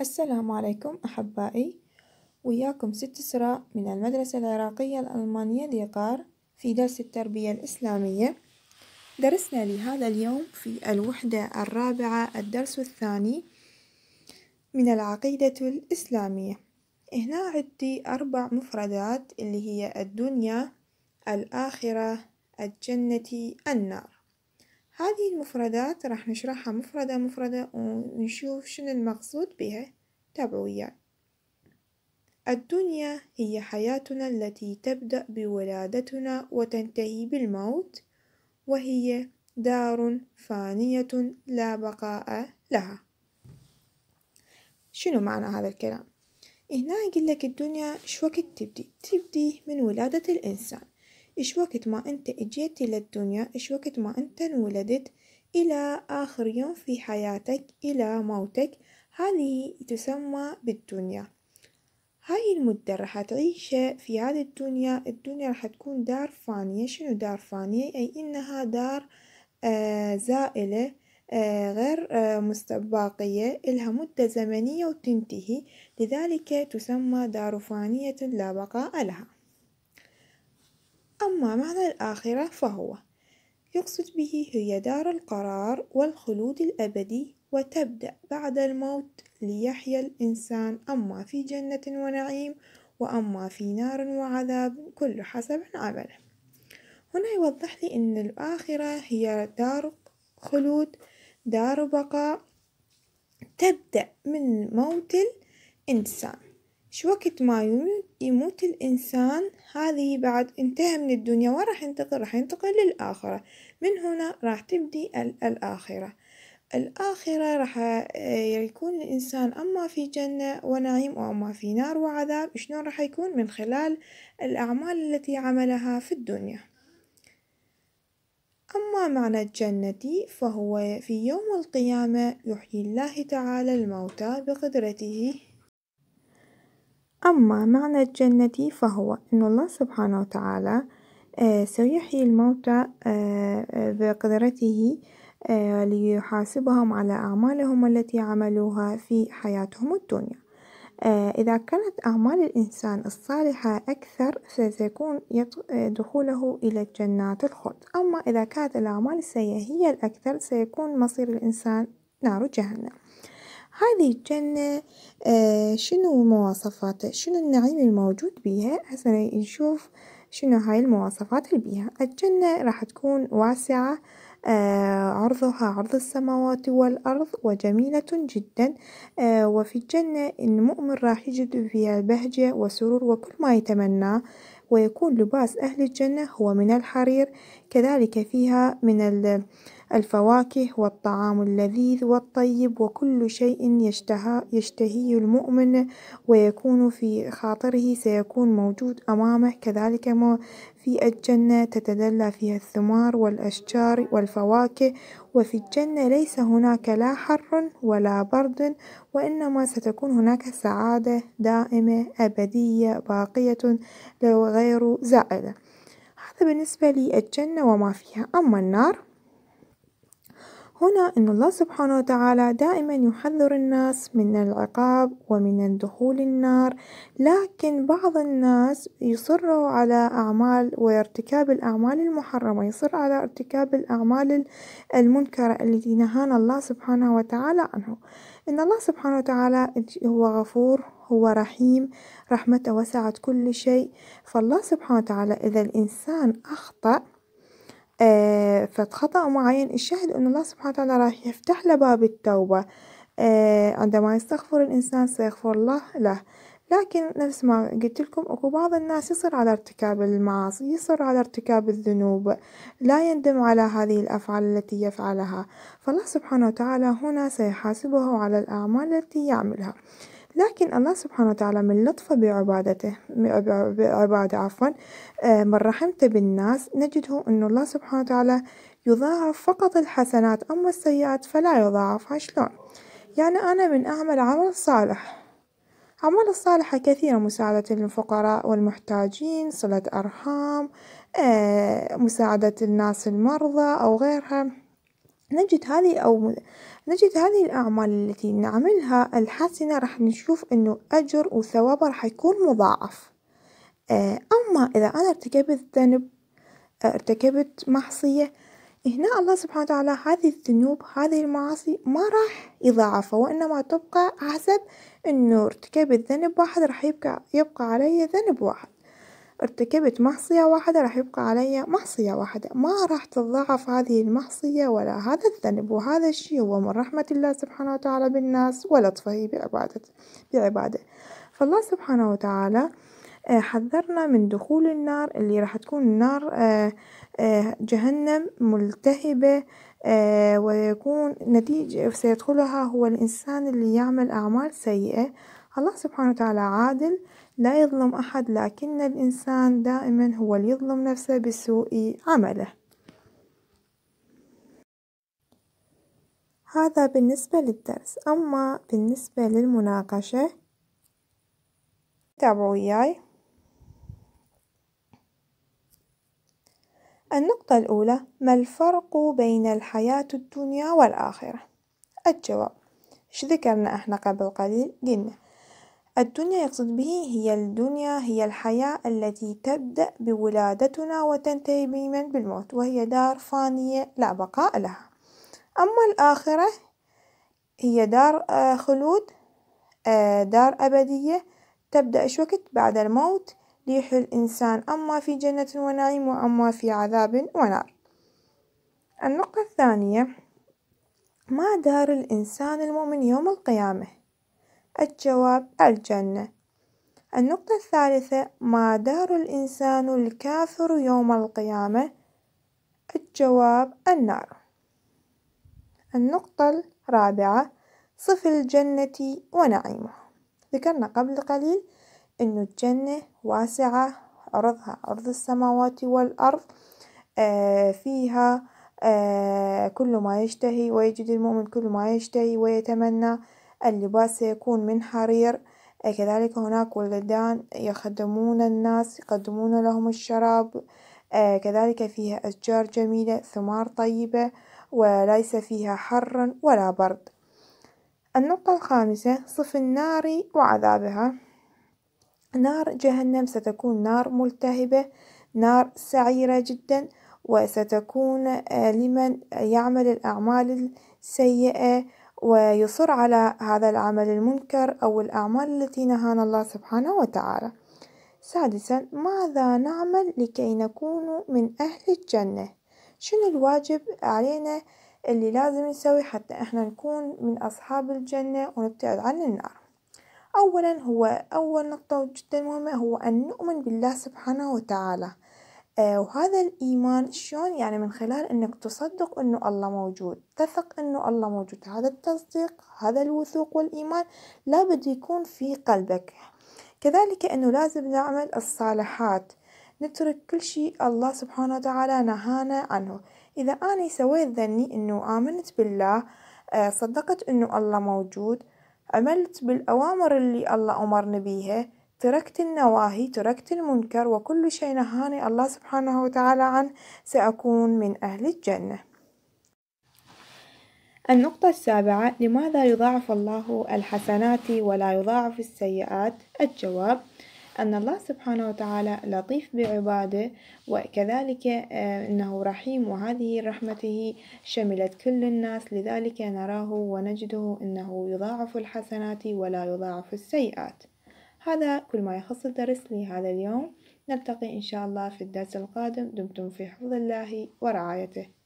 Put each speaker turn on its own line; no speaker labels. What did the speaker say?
السلام عليكم أحبائي وياكم ست سراء من المدرسة العراقية الألمانية ديقار في درس التربية الإسلامية درسنا لهذا اليوم في الوحدة الرابعة الدرس الثاني من العقيدة الإسلامية هنا عدي أربع مفردات اللي هي الدنيا الآخرة الجنة النار هذه المفردات راح نشرحها مفردة مفردة ونشوف شنو المقصود بها تابعوا وياي الدنيا هي حياتنا التي تبدأ بولادتنا وتنتهي بالموت وهي دار فانية لا بقاء لها شنو معنى هذا الكلام؟ هنا يقول لك الدنيا شو وقت تبدي؟ تبدي من ولادة الإنسان إش وقت ما أنت إجيتي للدنيا إش وقت ما أنت انولدت إلى آخر يوم في حياتك إلى موتك هذه تسمى بالدنيا هاي المدة راح تعيشها في هذه الدنيا الدنيا راح تكون دار فانية شنو دار فانية أي إنها دار آه زائلة آه غير آه مستباقية إلها مدة زمنية وتنتهي لذلك تسمى دار فانية لا بقاء لها أما معنى الآخرة فهو يقصد به هي دار القرار والخلود الأبدي وتبدأ بعد الموت ليحيا الإنسان أما في جنة ونعيم وأما في نار وعذاب كل حسب عمله هنا يوضح لي أن الآخرة هي دار خلود دار بقاء تبدأ من موت الإنسان شو وقت ما يموت الإنسان هذه بعد انتهى من الدنيا وراح ينتقل راح ينتقل للآخرة من هنا راح تبدي الآخرة الآخرة راح آه، يكون الإنسان أما في جنة ونعيم وأما في نار وعذاب شلون راح يكون من خلال الأعمال التي عملها في الدنيا أما معنى الجنة فهو في يوم القيامة يحيي الله تعالى الموتى بقدرته أما معنى الجنة فهو أن الله سبحانه وتعالى آه، سيحيي الموتى آه، آه، بقدرته ليحاسبهم على أعمالهم التي عملوها في حياتهم الدنيا إذا كانت أعمال الإنسان الصالحة أكثر فسيكون دخوله إلى الجنات الخلد أما إذا كانت الأعمال السيئة هي الأكثر سيكون مصير الإنسان نار جهنم هذه الجنة آه، شنو مواصفاتها شنو النعيم الموجود بيها حسنا نشوف شنو هاي المواصفات اللي بيها الجنة راح تكون واسعة آه عرضها عرض السماوات والأرض وجميلة جدا آه وفي الجنة المؤمن راح يجد فيها البهجة وسرور وكل ما يتمناه ويكون لباس أهل الجنة هو من الحرير كذلك فيها من الفواكه والطعام اللذيذ والطيب وكل شيء يشتهى يشتهيه المؤمن ويكون في خاطره سيكون موجود أمامه كذلك ما في الجنة تتدلى فيها الثمار والأشجار والفواكه وفي الجنة ليس هناك لا حر ولا برد وإنما ستكون هناك سعادة دائمة أبدية باقية غير زائلة هذا بالنسبة للجنة وما فيها أما النار هنا أن الله سبحانه وتعالى دائما يحذر الناس من العقاب ومن دخول النار لكن بعض الناس يصروا على أعمال وارتكاب الأعمال المحرمة يصر على ارتكاب الأعمال المنكرة التي نهانا الله سبحانه وتعالى عنه إن الله سبحانه وتعالى هو غفور هو رحيم رحمته وسعت كل شيء فالله سبحانه وتعالى إذا الإنسان أخطأ آه فخطأ معين الشاهد أن الله سبحانه وتعالى راح يفتح له باب التوبة آه عندما يستغفر الإنسان سيغفر الله له لكن نفس ما قلت لكم اكو بعض الناس يصر على ارتكاب المعاصي يصر على ارتكاب الذنوب لا يندم على هذه الافعال التي يفعلها فالله سبحانه وتعالى هنا سيحاسبه على الاعمال التي يعملها لكن الله سبحانه وتعالى من لطفه بعبادته بعبادة عفوا آه، من رحمته بالناس نجده أن الله سبحانه وتعالى يضاعف فقط الحسنات أما السيئات فلا يضاعف شلون يعني أنا من أعمل عمل صالح أعمال الصالحة كثيرة مساعدة الفقراء والمحتاجين صلة أرحام آه، مساعدة الناس المرضى أو غيرها نجد هذه أو نجد هذه الأعمال التي نعملها الحسنة راح نشوف إنه أجر وثواب راح يكون مضاعف آه، أما إذا أنا ارتكبت ذنب آه، ارتكبت معصية هنا الله سبحانه وتعالى هذه الذنوب هذه المعاصي ما راح يضاعفها وإنما تبقى حسب أنه ارتكبت ذنب واحد راح يبقى, يبقى علي ذنب واحد ارتكبت معصية واحدة راح يبقى علي معصية واحدة ما راح تضاعف هذه المعصية ولا هذا الذنب وهذا الشيء هو من رحمة الله سبحانه وتعالى بالناس ولطفه بعبادته بعبادة فالله سبحانه وتعالى آه، حذرنا من دخول النار اللي راح تكون نار آه، آه، جهنم ملتهبة ويكون نتيجة سيدخلها هو الإنسان اللي يعمل أعمال سيئة الله سبحانه وتعالى عادل لا يظلم أحد لكن الإنسان دائما هو اللي يظلم نفسه بسوء عمله هذا بالنسبة للدرس أما بالنسبة للمناقشة تابعوا وياي النقطة الأولى ما الفرق بين الحياة الدنيا والآخرة؟ الجواب إيش ذكرنا إحنا قبل قليل قلنا الدنيا يقصد به هي الدنيا هي الحياة التي تبدأ بولادتنا وتنتهي بمن بالموت وهي دار فانية لا بقاء لها أما الآخرة هي دار آه، خلود آه، دار أبدية تبدأ إيش وقت بعد الموت ريح الإنسان أما في جنة ونعيم وأما في عذاب ونار النقطة الثانية ما دار الإنسان المؤمن يوم القيامة الجواب الجنة النقطة الثالثة ما دار الإنسان الكافر يوم القيامة الجواب النار النقطة الرابعة صف الجنة ونعيمه ذكرنا قبل قليل إنه الجنة واسعة عرضها عرض السماوات والأرض آه، فيها آه، كل ما يشتهي ويجد المؤمن كل ما يشتهي ويتمنى اللباس سيكون من حرير آه، كذلك هناك ولدان يخدمون الناس يقدمون لهم الشراب كذلك فيها أشجار جميلة ثمار طيبة وليس فيها حر ولا برد النقطة الخامسة صف النار وعذابها نار جهنم ستكون نار ملتهبة نار سعيرة جدا وستكون لمن يعمل الأعمال السيئة ويصر على هذا العمل المنكر أو الأعمال التي نهانا الله سبحانه وتعالى سادسا ماذا نعمل لكي نكون من أهل الجنة شنو الواجب علينا اللي لازم نسوي حتى احنا نكون من أصحاب الجنة ونبتعد عن النار أولا هو أول نقطة جدا مهمة هو أن نؤمن بالله سبحانه وتعالى آه، وهذا الإيمان شلون يعني من خلال أنك تصدق أنه الله موجود تثق أنه الله موجود هذا التصديق هذا الوثوق والإيمان لابد يكون في قلبك كذلك أنه لازم نعمل الصالحات نترك كل شيء الله سبحانه وتعالى نهانا عنه إذا أنا سويت ذني أنه آمنت بالله آه، صدقت أنه الله موجود عملت بالأوامر اللي الله أمرني بيها تركت النواهي تركت المنكر وكل شيء نهاني الله سبحانه وتعالى عنه سأكون من أهل الجنة النقطة السابعة لماذا يضاعف الله الحسنات ولا يضاعف السيئات؟ الجواب أن الله سبحانه وتعالى لطيف بعباده وكذلك آه، أنه رحيم وهذه رحمته شملت كل الناس لذلك نراه ونجده أنه يضاعف الحسنات ولا يضاعف السيئات هذا كل ما يخص الدرس لهذا اليوم نلتقي إن شاء الله في الدرس القادم دمتم في حفظ الله ورعايته